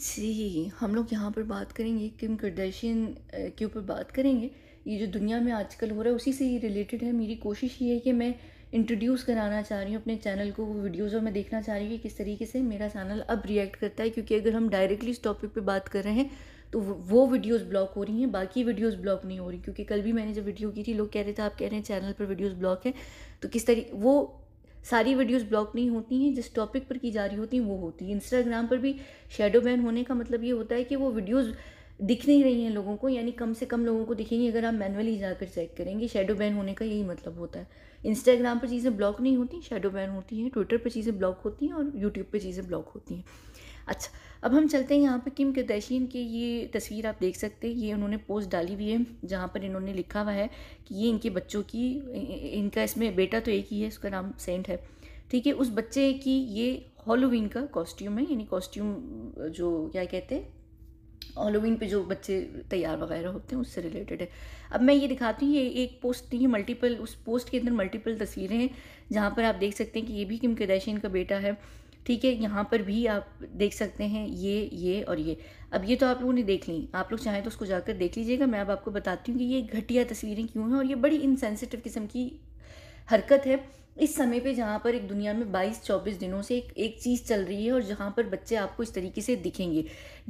जी हम लोग यहाँ पर बात करेंगे किम करदर्शियन के ऊपर बात करेंगे ये जो दुनिया में आजकल हो रहा है उसी से ही रिलेटेड है मेरी कोशिश ये है कि मैं इंट्रोड्यूस कराना चाह रही हूँ अपने चैनल को वो वीडियोज़ और मैं देखना चाह रही हूँ कि किस तरीके से मेरा चैनल अब रिएक्ट करता है क्योंकि अगर हम डायरेक्टली इस टॉपिक पे बात कर रहे हैं तो वो वीडियोस ब्लॉक हो रही हैं बाकी वीडियोस ब्लॉक नहीं हो रही क्योंकि कल भी मैंने जब वीडियो की थी लोग कह रहे थे आप कह रहे हैं चैनल पर वीडियोस ब्लॉक हैं तो किस तरीके वो सारी वीडियोस ब्लॉक नहीं होती हैं जिस टॉपिक पर की जा रही होती हैं वो होती है इंस्टाग्राम पर भी शेडो बैन होने का मतलब ये होता है कि वो वीडियोज़ दिख नहीं रही हैं लोगों को यानी कम से कम लोगों को दिखेंगी अगर आप मैनुअली जाकर चेक करेंगे शेडो बैन होने का यही मतलब होता है इंस्टाग्राम पर चीज़ें ब्लॉक नहीं होती शेडो बैन होती हैं ट्विटर पर चीज़ें ब्लॉक होती हैं और यूट्यूब पर चीज़ें ब्लॉक होती हैं अच्छा अब हम चलते हैं यहाँ पर किम कदशीन की ये तस्वीर आप देख सकते हैं ये उन्होंने पोस्ट डाली हुई है जहाँ पर इन्होंने लिखा हुआ है कि ये इनके बच्चों की इनका इसमें बेटा तो एक ही है उसका नाम सेंट है ठीक है उस बच्चे की ये हॉलोविन का कॉस्ट्यूम है यानी कॉस्ट्यूम जो क्या कहते हैं हॉलोविन पे जो बच्चे तैयार वगैरह होते हैं उससे रिलेटेड है अब मैं ये दिखाती हूँ ये एक पोस्ट नहीं है मल्टीपल उस पोस्ट के अंदर मल्टीपल तस्वीरें हैं जहाँ पर आप देख सकते हैं कि ये भी किम कैदाशियन का बेटा है ठीक है यहाँ पर भी आप देख सकते हैं ये ये और ये अब ये तो आप लोगों ने देख ली आप लोग चाहें तो उसको जाकर देख लीजिएगा मैं अब आपको बताती हूँ कि ये घटिया तस्वीरें क्यों हैं और ये बड़ी इनसेंसिटिव किस्म की हरकत है इस समय पे जहाँ पर एक दुनिया में 22-24 दिनों से एक एक चीज़ चल रही है और जहाँ पर बच्चे आपको इस तरीके से दिखेंगे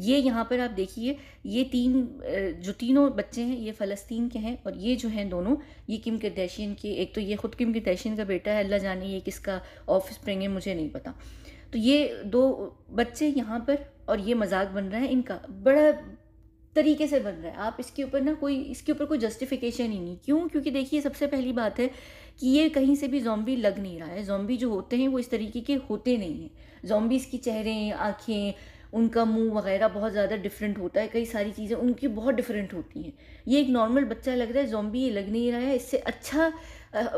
ये यहाँ पर आप देखिए ये तीन जो तीनों बच्चे हैं ये फ़लस्तीन के हैं और ये जो हैं दोनों ये किम दैशियन के एक तो ये ख़ुद किम दैशियन का बेटा है अल्लाह जाने ये किसका ऑफ स्प्रिंग है मुझे नहीं पता तो ये दो बच्चे यहाँ पर और ये मजाक बन रहा है इनका बड़ा तरीके से बन रहा है आप इसके ऊपर ना कोई इसके ऊपर कोई जस्टिफिकेशन ही नहीं क्यों क्योंकि देखिए सबसे पहली बात है कि ये कहीं से भी जॉम्बी लग नहीं रहा है जॉम्बी जो होते हैं वो इस तरीके के होते नहीं हैं जॉम्बीज़ की चेहरे आँखें उनका मुंह वगैरह बहुत ज़्यादा डिफरेंट होता है कई सारी चीज़ें उनकी बहुत डिफरेंट होती हैं ये एक नॉर्मल बच्चा लग रहा है जॉम्बी ये लग नहीं रहा है इससे अच्छा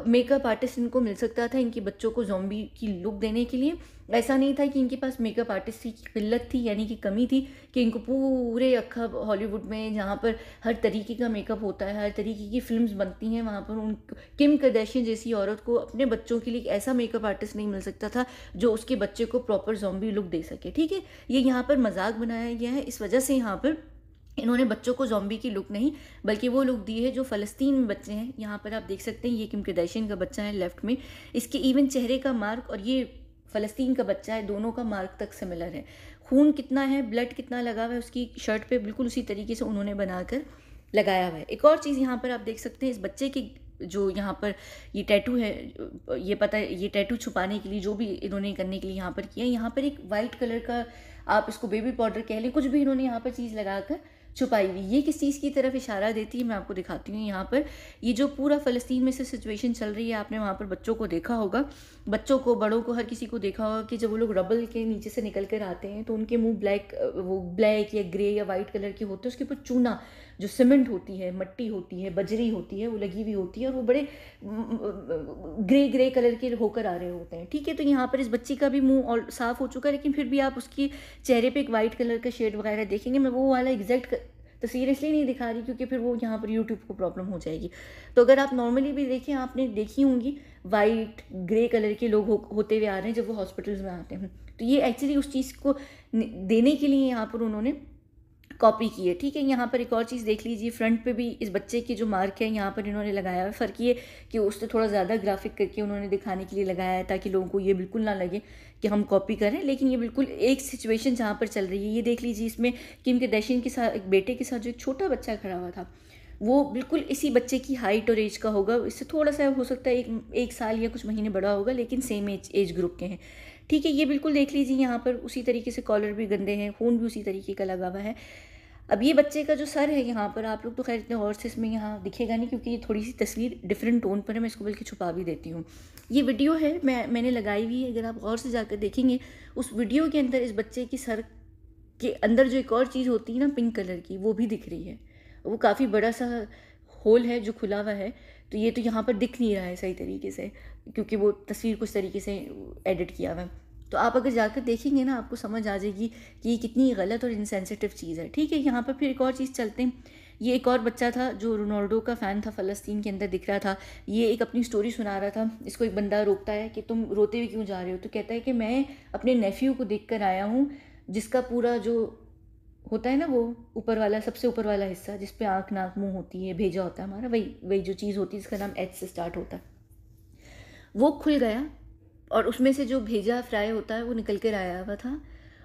मेकअप आर्टिस्ट इनको मिल सकता था इनके बच्चों को जोम्बी की लुक देने के लिए ऐसा नहीं था कि इनके पास मेकअप आर्टिस्ट की किल्लत थी यानी कि कमी थी कि इनको पूरे अखब हॉलीवुड में जहाँ पर हर तरीके का मेकअप होता है हर तरीके की फिल्म्स बनती हैं वहाँ पर उन किम कदैशियन जैसी औरत को अपने बच्चों के लिए ऐसा मेकअप आर्टिस्ट नहीं मिल सकता था जो उसके बच्चे को प्रॉपर जॉम्बी लुक दे सके ठीक है ये यहाँ पर मजाक बनाया गया है इस वजह से यहाँ पर इन्होंने बच्चों को जॉम्बी की लुक नहीं बल्कि वो लुक दी है जो फ़लस्तीन में बच्चे हैं यहाँ पर आप देख सकते हैं ये किम किदाइशन का बच्चा है लेफ्ट में इसके इवन चेहरे का मार्क और ये फ़लस्तीन का बच्चा है दोनों का मार्क तक सिमिलर है खून कितना है ब्लड कितना लगा हुआ है उसकी शर्ट पर बिल्कुल उसी तरीके से उन्होंने बनाकर लगाया हुआ है एक और चीज़ यहाँ पर आप देख सकते हैं इस बच्चे की जो यहाँ पर ये टैटू है ये पता है ये टैटू छुपाने के लिए जो भी इन्होंने करने के लिए यहाँ पर किया यहाँ पर एक वाइट कलर का आप इसको बेबी पाउडर कह लें कुछ भी इन्होंने यहाँ पर चीज़ लगा कर छुपाई हुई ये किस चीज़ की तरफ इशारा देती है मैं आपको दिखाती हूँ यहाँ पर ये जो पूरा फ़लस्तीन में से सिचुएशन चल रही है आपने वहाँ पर बच्चों को देखा होगा बच्चों को बड़ों को हर किसी को देखा होगा कि जब वो लोग रबल के नीचे से निकल कर आते हैं तो उनके मुँह ब्लैक वो ब्लैक या ग्रे या वाइट कलर के होते हैं उसके ऊपर चूना जो सीमेंट होती है मट्टी होती है बजरी होती है वो लगी हुई होती है और वो बड़े ग्रे ग्रे कलर के होकर आ रहे होते हैं ठीक है तो यहाँ पर इस बच्ची का भी मुँह और साफ़ हो चुका है लेकिन फिर भी आप उसके चेहरे पर एक वाइट कलर का शेड वगैरह देखेंगे मैं वो वाला एग्जैक्ट तस्वीर इसलिए नहीं दिखा रही क्योंकि फिर वो यहाँ पर यूट्यूब को प्रॉब्लम हो जाएगी तो अगर आप नॉर्मली भी देखें आपने देखी होंगी वाइट ग्रे कलर के लोग हो, होते हुए आ रहे हैं जब वो हॉस्पिटल्स में आते हैं तो ये एक्चुअली उस चीज़ को देने के लिए यहाँ पर उन्होंने कॉपी की है ठीक है यहाँ पर एक और चीज़ देख लीजिए फ्रंट पे भी इस बच्चे की जो मार्क है यहाँ पर इन्होंने लगाया है फ़र्क ये कि उससे थोड़ा ज़्यादा ग्राफिक करके उन्होंने दिखाने के लिए लगाया है ताकि लोगों को ये बिल्कुल ना लगे कि हम कॉपी करें लेकिन ये बिल्कुल एक सिचुएशन जहाँ पर चल रही है ये देख लीजिए इसमें किम के दशिन के साथ एक बेटे के साथ जो एक छोटा बच्चा खड़ा हुआ था वो बिल्कुल इसी बच्चे की हाइट और एज का होगा इससे थोड़ा सा हो सकता है एक एक साल या कुछ महीने बड़ा होगा लेकिन सेम एज एज ग्रुप के हैं ठीक है ये बिल्कुल देख लीजिए यहाँ पर उसी तरीके से कॉलर भी गंदे हैं फ़ोन भी उसी तरीके का लगा हुआ है अब ये बच्चे का जो सर है यहाँ पर आप लोग तो खैर इतने और से इसमें यहाँ दिखेगा नहीं क्योंकि ये थोड़ी सी तस्वीर डिफरेंट टोन पर है मैं इसको बल्कि छुपा भी देती हूँ ये वीडियो है मैं मैंने लगाई हुई है अगर आप गौर से जाकर देखेंगे उस वीडियो के अंदर इस बच्चे की सर के अंदर जो एक और चीज़ होती है ना पिंक कलर की वो भी दिख रही है वो काफ़ी बड़ा सा होल है जो खुला हुआ है तो ये तो यहाँ पर दिख नहीं रहा है सही तरीके से क्योंकि वो तस्वीर कुछ तरीके से एडिट किया हुआ है तो आप अगर जाकर देखेंगे ना आपको समझ आ जाएगी कि ये कितनी गलत और इनसेंसिटिव चीज़ है ठीक है यहाँ पर फिर एक और चीज़ चलते हैं ये एक और बच्चा था जो रोनाल्डो का फ़ैन था फ़लस्तीन के अंदर दिख रहा था ये एक अपनी स्टोरी सुना रहा था इसको एक बंदा रोकता है कि तुम रोते हुए क्यों जा रहे हो तो कहता है कि मैं अपने नेफ़्यू को देख कर आया हूँ जिसका पूरा जो होता है ना वो ऊपर वाला सबसे ऊपर वाला हिस्सा जिसपे आँख नाक मुँह होती है भेजा होता है हमारा वही वही जो चीज़ होती है जिसका नाम एच से स्टार्ट होता है वो खुल गया और उसमें से जो भेजा फ्राई होता है वो निकल कर आया हुआ था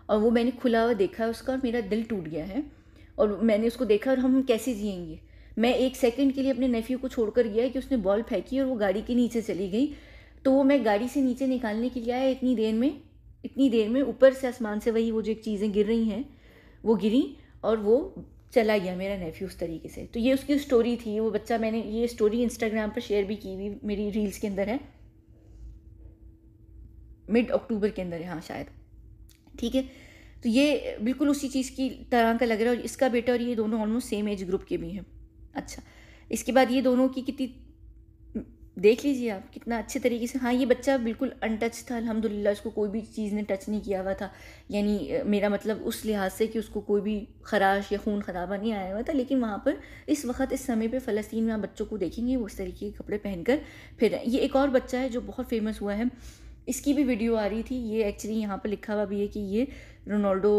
और वो मैंने खुला हुआ देखा है उसका और मेरा दिल टूट गया है और मैंने उसको देखा और हम कैसे जियेंगे मैं एक सेकंड के लिए अपने नेफ्यू को छोड़कर गया कि उसने बॉल फेंकी और वो गाड़ी के नीचे चली गई तो वो मैं गाड़ी से नीचे निकालने के लिए आया इतनी देर में इतनी देर में ऊपर से आसमान से वही वो जो एक चीज़ें गिर रही हैं वो गिरी और वो चला गया मेरा नेफ्यू उस तरीके से तो ये उसकी स्टोरी थी वो बच्चा मैंने ये स्टोरी इंस्टाग्राम पर शेयर भी की हुई मेरी रील्स के अंदर है मिड अक्टूबर के अंदर यहाँ शायद ठीक है तो ये बिल्कुल उसी चीज़ की तरह का लग रहा है और इसका बेटा और ये दोनों ऑलमोस्ट सेम एज ग्रुप के भी हैं अच्छा इसके बाद ये दोनों की कितनी देख लीजिए आप कितना अच्छे तरीके से हाँ ये बच्चा बिल्कुल अनटच था अल्हम्दुलिल्लाह उसको कोई भी चीज़ ने टच नहीं किया हुआ था यानी मेरा मतलब उस लिहाज से कि उसको कोई भी खराश या खून खराबा नहीं आया हुआ था लेकिन वहाँ पर इस वक्त इस समय पे फ़लस्तीन में आप बच्चों को देखेंगे वो इस तरीके के कपड़े पहनकर फिर ये एक और बच्चा है जो बहुत फेमस हुआ है इसकी भी वीडियो आ रही थी ये एक्चुअली यहाँ पर लिखा हुआ भी है कि ये रोनाल्डो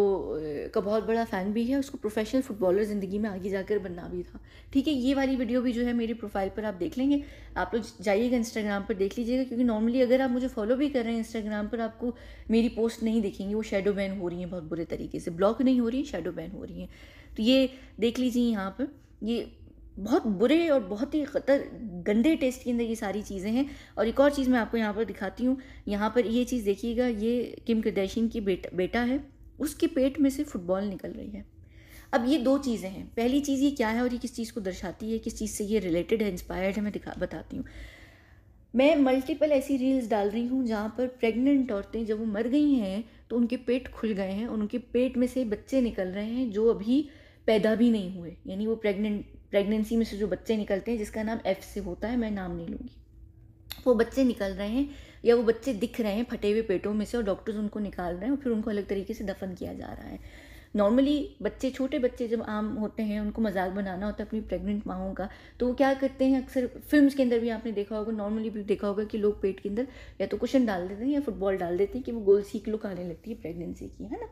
का बहुत बड़ा फ़ैन भी है उसको प्रोफेशनल फुटबॉलर ज़िंदगी में आगे जाकर बनना भी था ठीक है ये वाली वीडियो भी जो है मेरी प्रोफाइल पर आप देख लेंगे आप लोग जाइएगा इंस्टाग्राम पर देख लीजिएगा क्योंकि नॉर्मली अगर आप मुझे फॉलो भी कर रहे हैं इंस्टाग्राम पर आपको मेरी पोस्ट नहीं दिखेंगी वो शेडो बैन हो रही हैं बहुत बुरे तरीके से ब्लॉक नहीं हो रही हैं शेडो बैन हो रही हैं तो ये देख लीजिए यहाँ पर ये बहुत बुरे और बहुत ही खतर गंदे टेस्ट के अंदर ये सारी चीज़ें हैं और एक और चीज़ मैं आपको यहाँ पर दिखाती हूँ यहाँ पर ये चीज़ देखिएगा ये किम कृदर्शिन की बेटा बेटा है उसके पेट में से फुटबॉल निकल रही है अब ये दो चीज़ें हैं पहली चीज़ ये क्या है और ये किस चीज़ को दर्शाती है किस चीज़ से ये रिलेटेड है इंस्पायर्ड है मैं दिखा बताती हूँ मैं मल्टीपल ऐसी रील्स डाल रही हूँ जहाँ पर प्रेग्नेंट औरतें जब वो मर गई हैं तो उनके पेट खुल गए हैं उनके पेट में से बच्चे निकल रहे हैं जो अभी पैदा भी नहीं हुए यानी वो प्रेग्नेंट प्रेगनेंसी में से जो बच्चे निकलते हैं जिसका नाम एफ से होता है मैं नाम नहीं लूँगी वो बच्चे निकल रहे हैं या वो बच्चे दिख रहे हैं फटे हुए पेटों में से और डॉक्टर्स उनको निकाल रहे हैं और फिर उनको अलग तरीके से दफन किया जा रहा है नॉर्मली बच्चे छोटे बच्चे जब आम होते हैं उनको मजाक बनाना होता है अपनी प्रेग्नेंट माओं का तो वो क्या करते हैं अक्सर फिल्म्स के अंदर भी आपने देखा होगा नॉर्मली भी देखा होगा कि लोग पेट के अंदर या तो कुशन डाल देते हैं या फुटबॉल डाल देते हैं कि वो गोल सीख लुक आने लगती है प्रेगनेंसी की है ना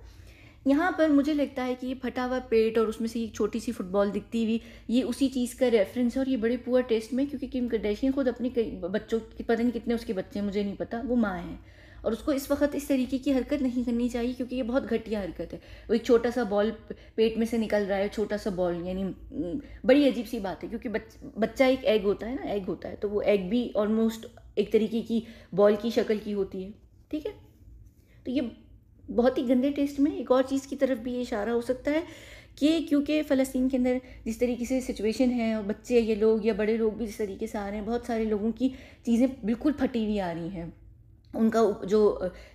यहाँ पर मुझे लगता है कि ये फटा हुआ पेट और उसमें से एक छोटी सी फुटबॉल दिखती हुई ये उसी चीज़ का रेफरेंस है और ये बड़े पुअर टेस्ट में क्योंकि किम कर्डेशियन खुद अपने कई बच्चों की पता नहीं कितने उसके बच्चे हैं मुझे नहीं पता वो माँ हैं और उसको इस वक्त इस तरीके की हरकत नहीं करनी चाहिए क्योंकि ये बहुत घटिया हरकत है वो एक छोटा सा बॉल पेट में से निकल रहा है छोटा सा बॉल यानी बड़ी अजीब सी बात है क्योंकि बच, बच्चा एक एग होता है ना एग होता है तो वो एग भी ऑलमोस्ट एक तरीके की बॉल की शक्ल की होती है ठीक है तो ये बहुत ही गंदे टेस्ट में एक और चीज़ की तरफ भी ये इशारा हो सकता है कि क्योंकि फ़लस्तीन के अंदर जिस तरीके से सिचुएशन है और बच्चे ये लोग या बड़े लोग भी जिस तरीके से आ रहे हैं बहुत सारे लोगों की चीज़ें बिल्कुल फटी हुई आ रही हैं उनका जो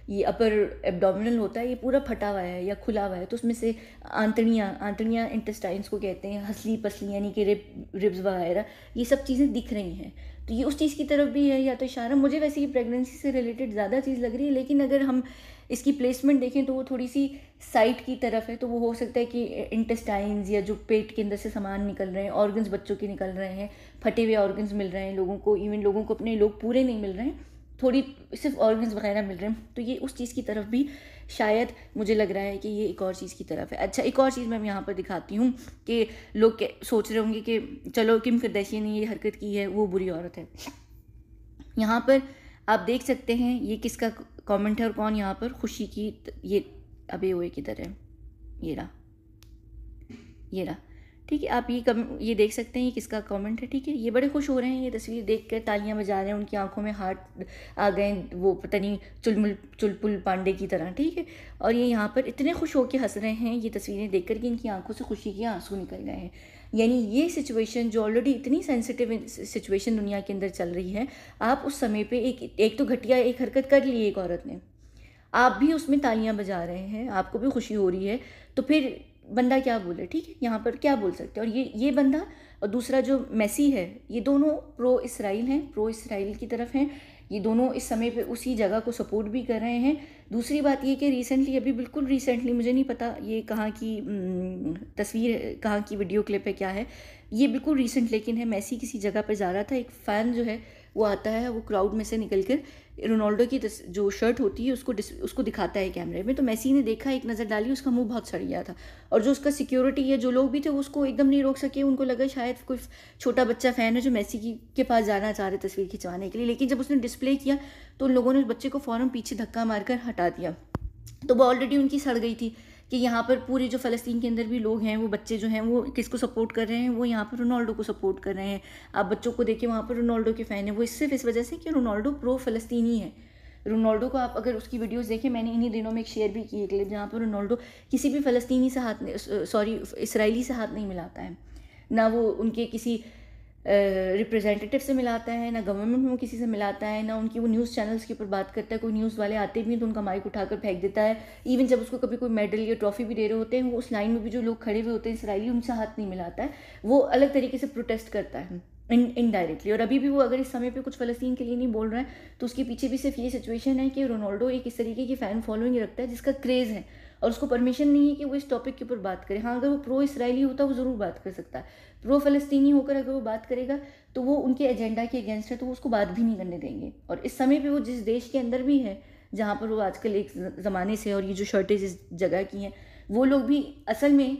ये अपर एब्डोमिनल होता है ये पूरा फटा हुआ है या खुला हुआ है तो उसमें से आंतड़ियाँ आंतड़ियाँ इंटेस्टाइंस को कहते हैं हंसली पसली यानी कि रिब रिब्स वगैरह ये सब चीज़ें दिख रही हैं तो ये उस चीज़ की तरफ भी है या तो इशारा मुझे वैसे ही प्रेगनेंसी से रिलेटेड ज़्यादा चीज़ लग रही है लेकिन अगर हम इसकी प्लेसमेंट देखें तो वो थोड़ी सी साइट की तरफ है तो वो हो सकता है कि इंटेस्टाइन्स या जो पेट के अंदर से सामान निकल रहे हैं ऑर्गन्स बच्चों के निकल रहे हैं फटे हुए ऑर्गन्स मिल रहे हैं लोगों को इवन लोगों को अपने लोग पूरे नहीं मिल रहे हैं थोड़ी सिर्फ ऑर्गन्स वगैरह मिल रहे हैं तो ये उस चीज़ की तरफ भी शायद मुझे लग रहा है कि ये एक और चीज़ की तरफ है अच्छा एक और चीज़ मैं यहाँ पर दिखाती हूँ कि लोग सोच रहे होंगे कि चलो किम करदैशियन ने ये हरकत की है वो बुरी औरत है यहाँ पर आप देख सकते हैं ये किसका कमेंट है और कौन यहाँ पर खुशी की ये अबे हुए किधर है ये रहा ये रहा ठीक है आप ये कम ये देख सकते हैं ये किसका कमेंट है ठीक है ये बड़े खुश हो रहे हैं ये तस्वीर देख कर तालियाँ बजा रहे हैं उनकी आंखों में हार्ट आ गए वो पता नहीं चुलमुल चुलपुल पांडे की तरह ठीक है और ये यहाँ पर इतने खुश होकर हंस रहे हैं ये तस्वीरें देख कर कि इनकी आंखों से खुशी के आंसू निकल गए हैं यानी ये सिचुएशन जो ऑलरेडी इतनी सेंसिटिव सिचुएशन दुनिया के अंदर चल रही है आप उस समय पर एक एक तो घटिया एक हरकत कर ली एक औरत ने आप भी उसमें तालियां बजा रहे हैं आपको भी खुशी हो रही है तो फिर बंदा क्या बोले ठीक है यहाँ पर क्या बोल सकते हैं और ये ये बंदा और दूसरा जो मैसी है ये दोनों प्रो इसराइल हैं प्रो इसराइल की तरफ हैं ये दोनों इस समय पे उसी जगह को सपोर्ट भी कर रहे हैं दूसरी बात ये कि रिसेंटली अभी बिल्कुल रिसेंटली मुझे नहीं पता ये कहाँ की तस्वीर कहाँ की वीडियो क्लिप है क्या है ये बिल्कुल रिसेंट लेकिन है मैसी किसी जगह पर जा रहा था एक फ़ैन जो है वो आता है वो क्राउड में से निकल कर रोनाल्डो की जो शर्ट होती है उसको उसको दिखाता है कैमरे में तो मैसी ने देखा एक नज़र डाली उसका मुंह बहुत सड़ गया था और जो उसका सिक्योरिटी है जो लोग भी थे वो उसको एकदम नहीं रोक सके उनको लगा शायद कोई छोटा बच्चा फ़ैन है जो मैसी की के पास जाना चाह रहे तस्वीर खिंचवाने के लिए लेकिन जब उसने डिस्प्ले किया तो उन लोगों ने उस बच्चे को फ़ौरन पीछे धक्का मारकर हटा दिया तो वो ऑलरेडी उनकी सड़ गई थी कि यहाँ पर पूरे जो फ़लस्तीन के अंदर भी लोग हैं वो बच्चे जो हैं वो किसको सपोर्ट कर रहे हैं वो यहाँ पर रोनाल्डो को सपोर्ट कर रहे हैं आप बच्चों को देखिए वहाँ पर रोनाल्डो के फ़ैन है वो सिर्फ इस वजह से कि रोनाल्डो प्रो फ़लस्तीनी है रोनाल्डो को आप अगर उसकी वीडियोस देखें मैंने इन्हीं दिनों में एक शेयर भी की एक क्लिप जहाँ पर रोनाल्डो किसी भी फ़लस्तीनी से हाथ सॉरी इसराइली से हाथ नहीं मिलाता है ना वो उनके किसी रिप्रेजेंटेटिव से मिलाता है ना गवर्नमेंट में किसी से मिलाता है ना उनकी वो न्यूज़ चैनल्स के ऊपर बात करता है कोई न्यूज़ वाले आते भी हैं तो उनका माइक उठाकर फेंक देता है इवन जब उसको कभी कोई मेडल या ट्रॉफी भी दे रहे होते हैं वो उस लाइन में भी जो लोग खड़े हुए होते हैं इसराइली उनसे हाथ नहीं मिलाता है वो अलग तरीके से प्रोटेस्ट करता है इन इनडायरेक्टली और अभी भी वो अगर इस समय पर कुछ फ़लस्तीन के लिए नहीं बोल रहे हैं तो उसके पीछे भी सिर्फ ये सिचुएशन है कि रोनाल्डो एक इस तरीके की फ़ैन फॉलोइंग रखता है जिसका क्रेज़ है और उसको परमिशन नहीं है कि वो इस टॉपिक के ऊपर बात करे हाँ अगर वो प्रो इसराइली होता वो ज़रूर बात कर सकता है प्रो फ़लस्तीनी होकर अगर वो बात करेगा तो वो उनके एजेंडा के अगेंस्ट है तो वो उसको बात भी नहीं करने देंगे और इस समय पर वो जिस देश के अंदर भी है जहाँ पर वो आजकल एक ज़माने से और ये जो शॉर्टेज इस जगह की हैं वो लोग भी असल में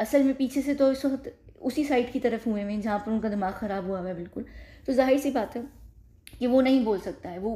असल में पीछे से तो इस वक्त उसी साइड की तरफ हुए हुए हैं जहाँ पर उनका दिमाग ख़राब हुआ हुआ है बिल्कुल तो जाहिर सी बात है कि वो नहीं बोल सकता है वो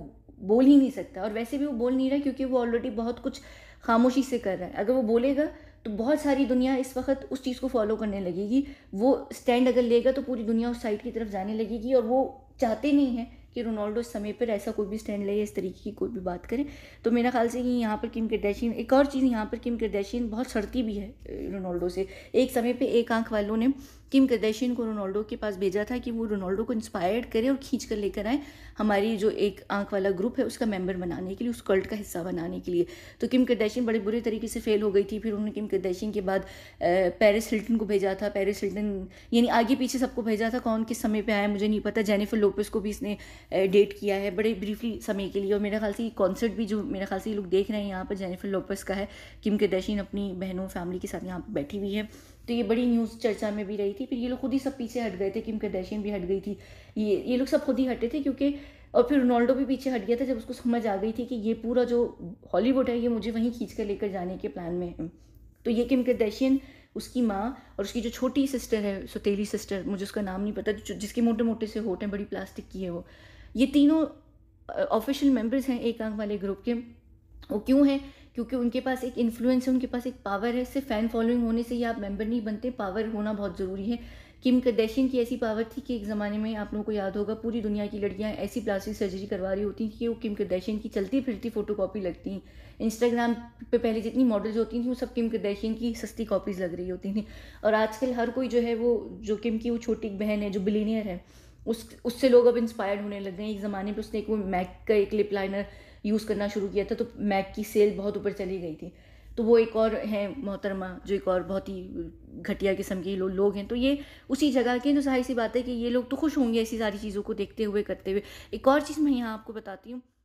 बोल ही नहीं सकता और वैसे भी वो बोल नहीं रहा क्योंकि वो ऑलरेडी बहुत कुछ खामोशी से कर रहा है अगर वो बोलेगा तो बहुत सारी दुनिया इस वक्त उस चीज़ को फॉलो करने लगेगी वो स्टैंड अगर लेगा तो पूरी दुनिया उस साइड की तरफ जाने लगेगी और वो चाहते नहीं हैं कि रोनाल्डो इस समय पर ऐसा कोई भी स्टैंड ले इस तरीके की कोई भी बात करें तो मेरा ख्याल से कि यहाँ पर किम किरदैशियन एक और चीज़ यहाँ पर किम किरदैशियन बहुत सड़ती भी है रोनाल्डो से एक समय पर एक आंख वालों ने किम कदैशिन को रोनाल्डो के पास भेजा था कि वो रोनाल्डो को इंस्पायर्ड करे और खींच कर लेकर आए हमारी जो एक आंख वाला ग्रुप है उसका मेंबर बनाने के लिए उस कल्ट का हिस्सा बनाने के लिए तो किम कदर्शियन बड़े बुरे तरीके से फेल हो गई थी फिर उन्होंने किम कदैशिन के बाद पेरिस हिल्टन को भेजा था पेरिस हिल्टन यानी आगे पीछे सबको भेजा था कौन किस समय पर आया मुझे नहीं पता जेनिफर लोपेस को भी इसने डेट किया है बड़े ब्रीफली समय के लिए और मेरे ख्याल से कॉन्सर्ट भी जो मेरे ख्याल से ये लोग देख रहे हैं यहाँ पर जेनिफर लोपेस का है किम कदर्शियन अपनी बहनों फैमिली के साथ यहाँ पर बैठी हुई है तो ये बड़ी न्यूज़ चर्चा में भी रही थी फिर ये लोग खुद ही सब पीछे हट गए थे किम कैडेशियन भी हट गई थी ये ये लोग सब खुद ही हटे थे क्योंकि और फिर रोनाल्डो भी पीछे हट गया था जब उसको समझ आ गई थी कि ये पूरा जो हॉलीवुड है ये मुझे वहीं खींच कर लेकर जाने के प्लान में है तो ये किम कैडेशियन उसकी माँ और उसकी जो छोटी सिस्टर है सतीली सिस्टर मुझे उसका नाम नहीं पता जिसके मोटे मोटे से होट हैं बड़ी प्लास्टिक की है वो ये तीनों ऑफिशियल मेम्बर्स हैं एक आंख वाले ग्रुप के वो क्यों हैं क्योंकि उनके पास एक इन्फ्लुएंस है उनके पास एक पावर है सिर्फ फ़ैन फॉलोइंग होने से ही आप मेंबर नहीं बनते पावर होना बहुत ज़रूरी है किम कदैशियन की ऐसी पावर थी कि एक ज़माने में आप लोगों को याद होगा पूरी दुनिया की लड़कियाँ ऐसी प्लास्टिक सर्जरी करवा रही होती कि वो किम कदैशियन की चलती फिरती फोटो कॉपी लगती इंस्टाग्राम पे पहले जितनी मॉडल्स होती थी वो सब किम कदैशियन की सस्ती कॉपीज़ लग रही होती थी और आजकल हर कोई जो है वो जो किम की वो छोटी बहन है जो बिलीनियर है उस उससे लोग अब इंस्पायर्ड होने लग गए एक ज़माने पर उसने एक वो मैक का एक लिप लाइनर यूज़ करना शुरू किया था तो मैक की सेल बहुत ऊपर चली गई थी तो वो एक और हैं मोहतरमा जो एक और बहुत ही घटिया किस्म के लो, लोग हैं तो ये उसी जगह के तो सारी सी बात है कि ये लोग तो खुश होंगे ऐसी सारी चीज़ों को देखते हुए करते हुए एक और चीज़ मैं यहाँ आपको बताती हूँ